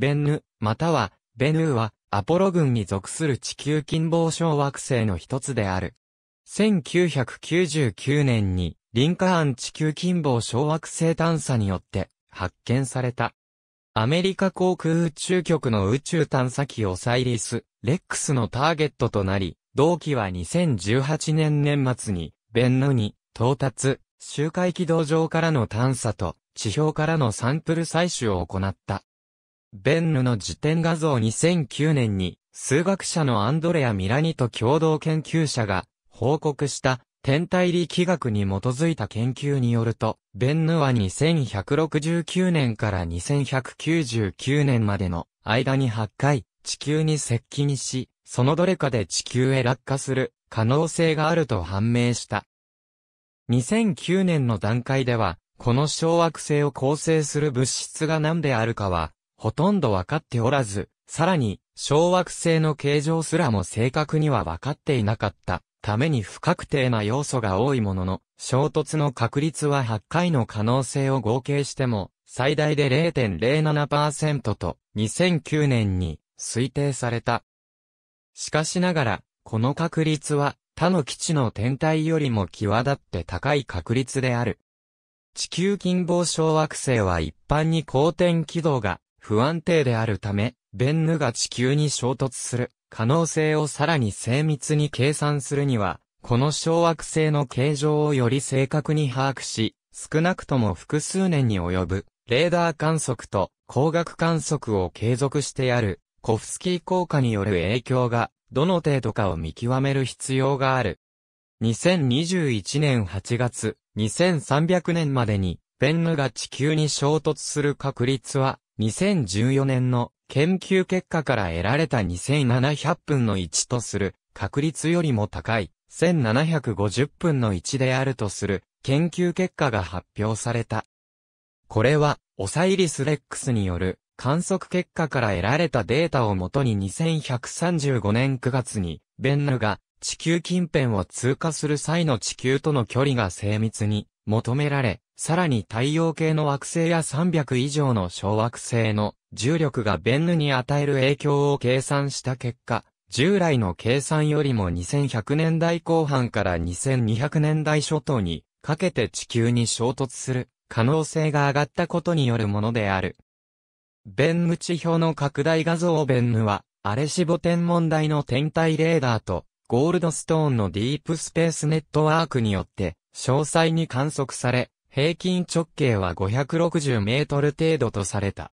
ベンヌ、または、ベヌーは、アポロ軍に属する地球近傍小惑星の一つである。1999年に、リンカーン地球近傍小惑星探査によって、発見された。アメリカ航空宇宙局の宇宙探査機オサイリス、レックスのターゲットとなり、同期は2018年年末に、ベンヌに、到達、周回軌道上からの探査と、地表からのサンプル採取を行った。ベンヌの辞典画像2009年に、数学者のアンドレア・ミラニと共同研究者が報告した天体力学に基づいた研究によると、ベンヌは2169年から2199年までの間に8回地球に接近し、そのどれかで地球へ落下する可能性があると判明した。2009年の段階では、この小惑星を構成する物質が何であるかはほとんどわかっておらず、さらに、小惑星の形状すらも正確にはわかっていなかったために不確定な要素が多いものの、衝突の確率は8回の可能性を合計しても、最大で0.07%と2009年に推定された。しかしながら、この確率は他の基地の天体よりも際立って高い確率である。地球近傍小惑星は一般に公転軌道が不安定であるため、ベンヌが地球に衝突する可能性をさらに精密に計算するには、この小惑星の形状をより正確に把握し、少なくとも複数年に及ぶ、レーダー観測と光学観測を継続してやる、コフスキー効果による影響が、どの程度かを見極める必要がある。2021年8月、2300年までに、ベンヌが地球に衝突する確率は2014年の研究結果から得られた2700分の1とする確率よりも高い1750分の1であるとする研究結果が発表された。これはオサイリス・レックスによる観測結果から得られたデータをもとに2135年9月にベンヌが地球近辺を通過する際の地球との距離が精密に求められ、さらに太陽系の惑星や300以上の小惑星の重力がベンヌに与える影響を計算した結果、従来の計算よりも2100年代後半から2200年代初頭にかけて地球に衝突する可能性が上がったことによるものである。ベンヌ地表の拡大画像ベンヌは、アレシボ天文台の天体レーダーと、ゴールドストーンのディープスペースネットワークによって、詳細に観測され、平均直径は560メートル程度とされた。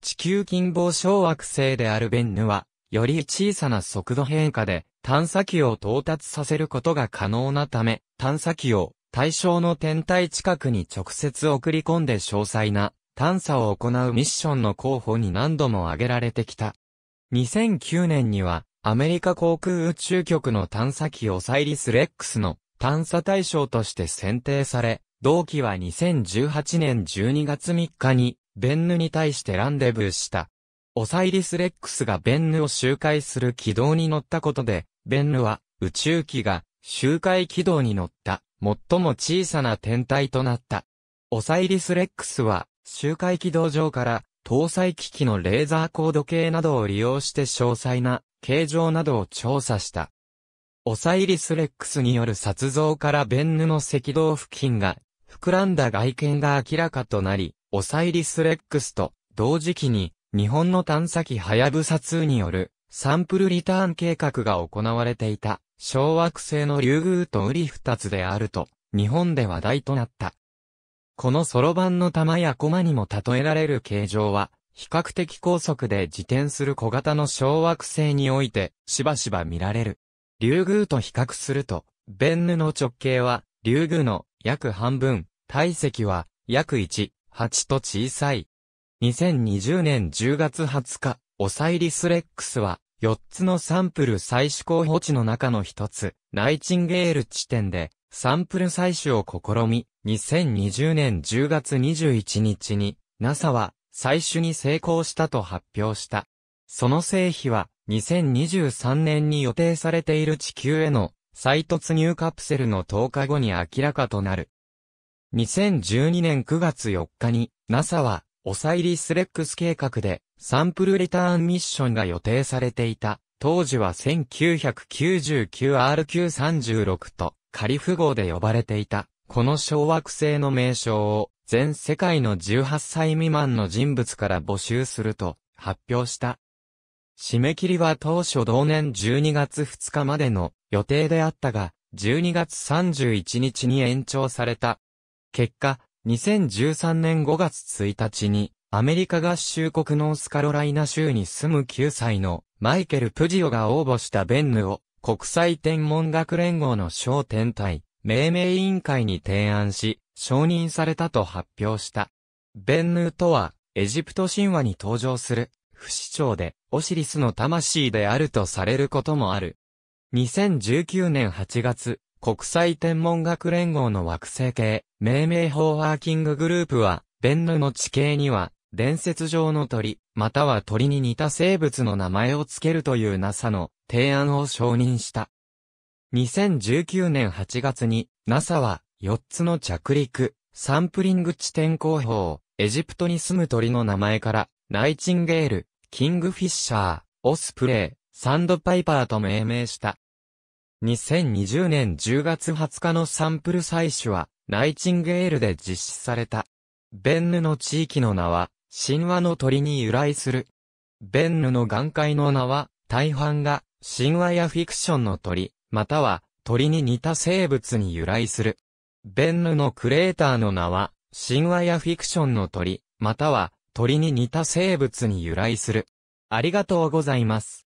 地球近傍小惑星であるベンヌは、より小さな速度変化で探査機を到達させることが可能なため、探査機を対象の天体近くに直接送り込んで詳細な探査を行うミッションの候補に何度も挙げられてきた。2009年には、アメリカ航空宇宙局の探査機オサイリス・レックスの探査対象として選定され、同期は2018年12月3日に、ベンヌに対してランデブーした。オサイリス・レックスがベンヌを周回する軌道に乗ったことで、ベンヌは宇宙機が周回軌道に乗った最も小さな天体となった。オサイリス・レックスは周回軌道上から搭載機器のレーザー高度計などを利用して詳細な形状などを調査した。オサイリス・レックスによる撮像からベンヌの赤道付近が膨らんだ外見が明らかとなり、オサイリス・レックスと同時期に日本の探査機はやぶさ2によるサンプルリターン計画が行われていた小惑星のリュウグウとウリ二つであると日本で話題となった。このソロ版の玉やコマにも例えられる形状は比較的高速で自転する小型の小惑星においてしばしば見られる。リュウグウと比較するとベンヌの直径はリュウグウの約半分、体積は約1、8と小さい。2020年10月20日、オサイリスレックスは、4つのサンプル採取候補地の中の一つ、ナイチンゲール地点で、サンプル採取を試み、2020年10月21日に、NASA は、採取に成功したと発表した。その成否は、2023年に予定されている地球への、再突入カプセルの10日後に明らかとなる。2012年9月4日に NASA はオサイリス・レックス計画でサンプルリターンミッションが予定されていた。当時は 1999RQ36 とカリフ号で呼ばれていた。この小惑星の名称を全世界の18歳未満の人物から募集すると発表した。締め切りは当初同年12月2日までの予定であったが、12月31日に延長された。結果、2013年5月1日に、アメリカ合衆国ノースカロライナ州に住む9歳のマイケル・プジオが応募したベンヌを国際天文学連合の小天体命名委員会に提案し承認されたと発表した。ベンヌとはエジプト神話に登場する不死鳥でオシリスの魂であるとされることもある。2019年8月、国際天文学連合の惑星系、命名法ワーキンググループは、ベンヌの地形には、伝説上の鳥、または鳥に似た生物の名前を付けるという NASA の提案を承認した。2019年8月に NASA は4つの着陸、サンプリング地点候補をエジプトに住む鳥の名前から、ナイチンゲール、キングフィッシャー、オスプレイ、サンドパイパーと命名した。2020年10月20日のサンプル採取は、ナイチンゲールで実施された。ベンヌの地域の名は、神話の鳥に由来する。ベンヌの眼界の名は、大半が、神話やフィクションの鳥、または、鳥に似た生物に由来する。ベンヌのクレーターの名は、神話やフィクションの鳥、または、鳥に似た生物に由来する。ありがとうございます。